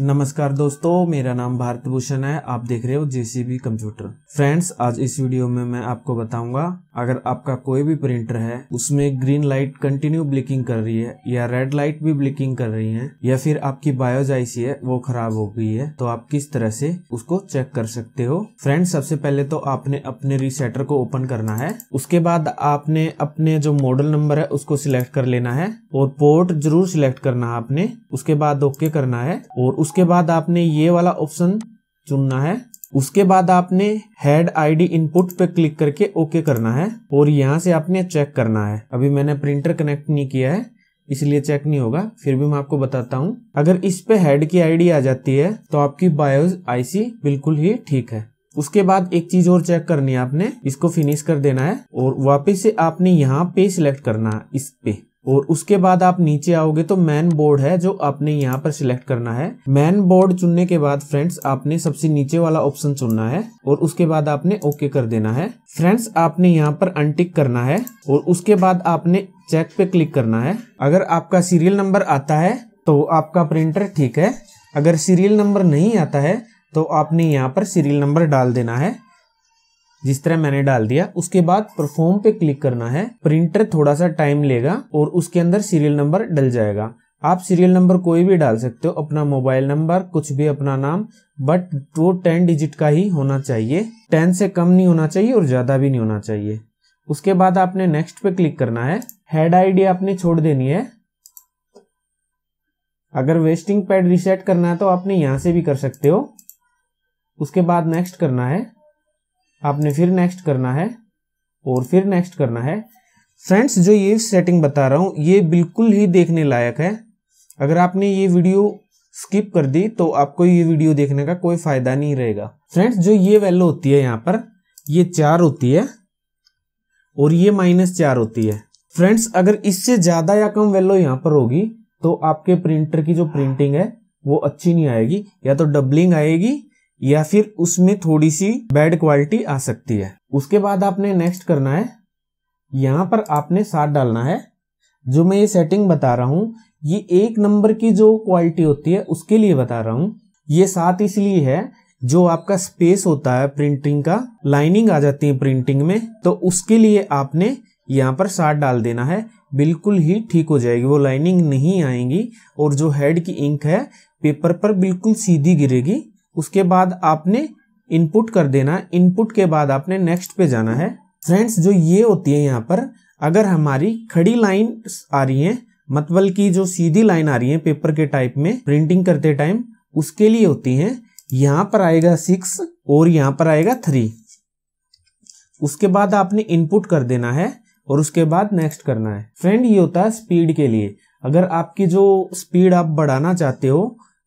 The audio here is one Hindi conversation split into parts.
नमस्कार दोस्तों मेरा नाम भारत भूषण है आप देख रहे हो जेसीबी कंप्यूटर फ्रेंड्स आज इस वीडियो में मैं आपको बताऊंगा अगर आपका कोई भी प्रिंटर है उसमें ग्रीन लाइट कंटिन्यू ब्लिकिंग कर रही है या रेड लाइट भी ब्लिकिंग कर रही है या फिर आपकी बायोज आईसी है वो खराब हो गई है तो आप किस तरह से उसको चेक कर सकते हो फ्रेंड्स सबसे पहले तो आपने अपने रिसेटर को ओपन करना है उसके बाद आपने अपने जो मॉडल नंबर है उसको सिलेक्ट कर लेना है और पोर्ट जरूर सिलेक्ट करना है आपने उसके बाद ओके करना है और उसके बाद आपने ये वाला ऑप्शन चुनना है उसके बाद आपने हेड आईडी इनपुट पे क्लिक करके ओके करना है और यहाँ से आपने चेक करना है अभी मैंने प्रिंटर कनेक्ट नहीं किया है इसलिए चेक नहीं होगा फिर भी मैं आपको बताता हूँ अगर इस पे हेड की आईडी आ जाती है तो आपकी बायोज आईसी बिल्कुल ही ठीक है उसके बाद एक चीज और चेक करनी है आपने इसको फिनिश कर देना है और वापिस से आपने यहाँ पे सिलेक्ट करना है इस पे और उसके बाद आप नीचे आओगे तो मैन बोर्ड है जो आपने यहाँ पर सिलेक्ट करना है मैन बोर्ड चुनने के बाद फ्रेंड्स आपने सबसे नीचे वाला ऑप्शन चुनना है और उसके बाद आपने ओके कर देना है फ्रेंड्स आपने यहाँ पर अनटिक करना है और उसके बाद आपने चेक पे क्लिक करना है अगर आपका सीरियल नंबर आता है तो आपका प्रिंटर ठीक है अगर सीरियल नंबर नहीं आता है तो आपने यहाँ पर सीरियल नंबर डाल देना है जिस तरह मैंने डाल दिया उसके बाद परफॉर्म पे क्लिक करना है प्रिंटर थोड़ा सा टाइम लेगा और उसके अंदर सीरियल नंबर डल जाएगा आप सीरियल नंबर कोई भी डाल सकते हो अपना मोबाइल नंबर कुछ भी अपना नाम बट वो टेन डिजिट का ही होना चाहिए टेन से कम नहीं होना चाहिए और ज़्यादा भी नहीं होना चाहिए उसके बाद आपने नेक्स्ट पे क्लिक करना है हेड आईडी आपने छोड़ देनी है अगर वेस्टिंग पैड रिसेट करना है तो आपने यहां से भी कर सकते हो उसके बाद नेक्स्ट करना है आपने फिर नेक्स्ट करना है और फिर नेक्स्ट करना है फ्रेंड्स जो ये सेटिंग बता रहा हूँ ये बिल्कुल ही देखने लायक है अगर आपने ये वीडियो स्किप कर दी तो आपको ये वीडियो देखने का कोई फायदा नहीं रहेगा फ्रेंड्स जो ये वैल्यू होती है यहाँ पर ये चार होती है और ये माइनस चार होती है फ्रेंड्स अगर इससे ज्यादा या कम वैल्यू यहाँ पर होगी तो आपके प्रिंटर की जो प्रिंटिंग है वो अच्छी नहीं आएगी या तो डबलिंग आएगी या फिर उसमें थोड़ी सी बैड क्वालिटी आ सकती है उसके बाद आपने नेक्स्ट करना है यहां पर आपने साथ डालना है जो मैं ये सेटिंग बता रहा हूं ये एक नंबर की जो क्वालिटी होती है उसके लिए बता रहा हूं ये साथ इसलिए है जो आपका स्पेस होता है प्रिंटिंग का लाइनिंग आ जाती है प्रिंटिंग में तो उसके लिए आपने यहाँ पर साथ डाल देना है बिल्कुल ही ठीक हो जाएगी वो लाइनिंग नहीं आएंगी और जो हेड की इंक है पेपर पर बिल्कुल सीधी गिरेगी उसके बाद आपने इनपुट कर देना इनपुट के बाद आपने नेक्स्ट पे जाना है फ्रेंड्स जो ये होती है यहाँ पर अगर हमारी खड़ी लाइन आ रही है मतबल की जो सीधी लाइन आ रही है पेपर के टाइप में प्रिंटिंग करते टाइम उसके लिए होती है यहाँ पर आएगा सिक्स और यहाँ पर आएगा थ्री उसके बाद आपने इनपुट कर देना है और उसके बाद नेक्स्ट करना है फ्रेंड ये होता है स्पीड के लिए अगर आपकी जो स्पीड आप बढ़ाना चाहते हो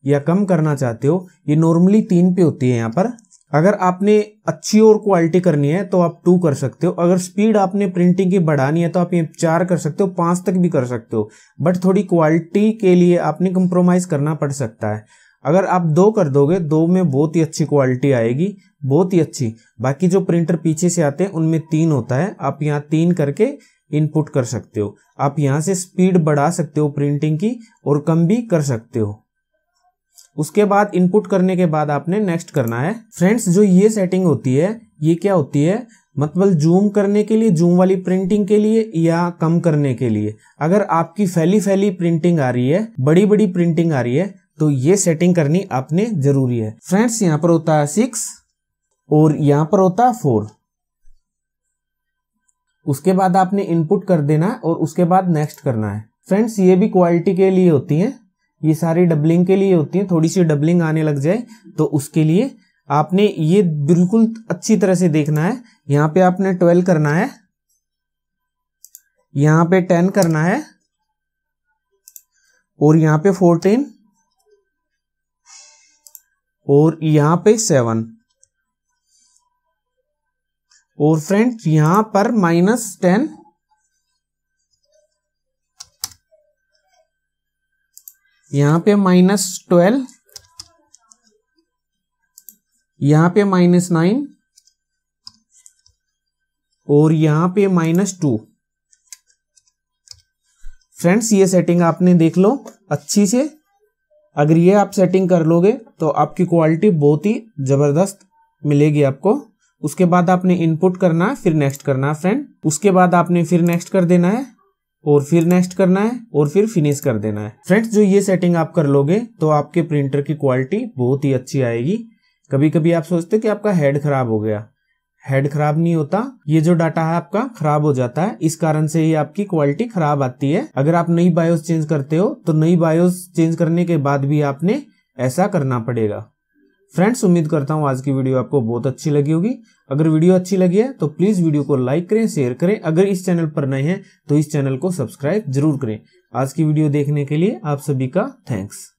या कम करना चाहते हो ये नॉर्मली तीन पे होती है यहाँ पर अगर आपने अच्छी और क्वालिटी करनी है तो आप टू कर सकते हो अगर स्पीड आपने प्रिंटिंग की बढ़ानी है तो आप ये चार कर सकते हो पांच तक भी कर सकते हो बट थोड़ी क्वालिटी के लिए आपने कंप्रोमाइज करना पड़ सकता है अगर आप दो कर दोगे दो में बहुत ही अच्छी क्वालिटी आएगी बहुत ही अच्छी बाकी जो प्रिंटर पीछे से आते हैं उनमें तीन होता है आप यहाँ तीन करके इनपुट कर सकते हो आप यहाँ से स्पीड बढ़ा सकते हो प्रिंटिंग की और कम भी कर सकते हो उसके बाद इनपुट करने के बाद आपने नेक्स्ट करना है फ्रेंड्स जो ये सेटिंग होती है ये क्या होती है मतलब जूम करने के लिए जूम वाली प्रिंटिंग के लिए या कम करने के लिए अगर आपकी फैली फैली प्रिंटिंग आ रही है बड़ी बड़ी प्रिंटिंग आ रही है तो ये सेटिंग करनी आपने जरूरी है फ्रेंड्स यहाँ पर होता है सिक्स और यहाँ पर होता है फोर उसके बाद आपने इनपुट कर देना है और उसके बाद नेक्स्ट करना है फ्रेंड्स ये भी क्वालिटी के लिए होती है ये सारी डबलिंग के लिए होती है थोड़ी सी डबलिंग आने लग जाए तो उसके लिए आपने ये बिल्कुल अच्छी तरह से देखना है यहाँ पे आपने ट्वेल्व करना है यहाँ पे टेन करना है और यहाँ पे फोर्टीन और यहाँ पे सेवन और फ्रेंड यहाँ पर माइनस टेन यहां पे माइनस ट्वेल्व यहां पे माइनस नाइन और यहां पे माइनस टू फ्रेंड्स ये सेटिंग आपने देख लो अच्छी से अगर ये आप सेटिंग कर लोगे तो आपकी क्वालिटी बहुत ही जबरदस्त मिलेगी आपको उसके बाद आपने इनपुट करना है फिर नेक्स्ट करना है फ्रेंड उसके बाद आपने फिर नेक्स्ट कर देना है और फिर नेक्स्ट करना है और फिर फिनिश कर देना है फ्रेंड्स जो ये सेटिंग आप कर लोगे तो आपके प्रिंटर की क्वालिटी बहुत ही अच्छी आएगी कभी कभी आप सोचते कि आपका हेड खराब हो गया हेड खराब नहीं होता ये जो डाटा है आपका खराब हो जाता है इस कारण से ही आपकी क्वालिटी खराब आती है अगर आप नई बायोस चेंज करते हो तो नई बायोस चेंज करने के बाद भी आपने ऐसा करना पड़ेगा फ्रेंड्स उम्मीद करता हूँ आज की वीडियो आपको बहुत अच्छी लगी होगी अगर वीडियो अच्छी लगी है तो प्लीज वीडियो को लाइक करें शेयर करें अगर इस चैनल पर नए हैं तो इस चैनल को सब्सक्राइब जरूर करें आज की वीडियो देखने के लिए आप सभी का थैंक्स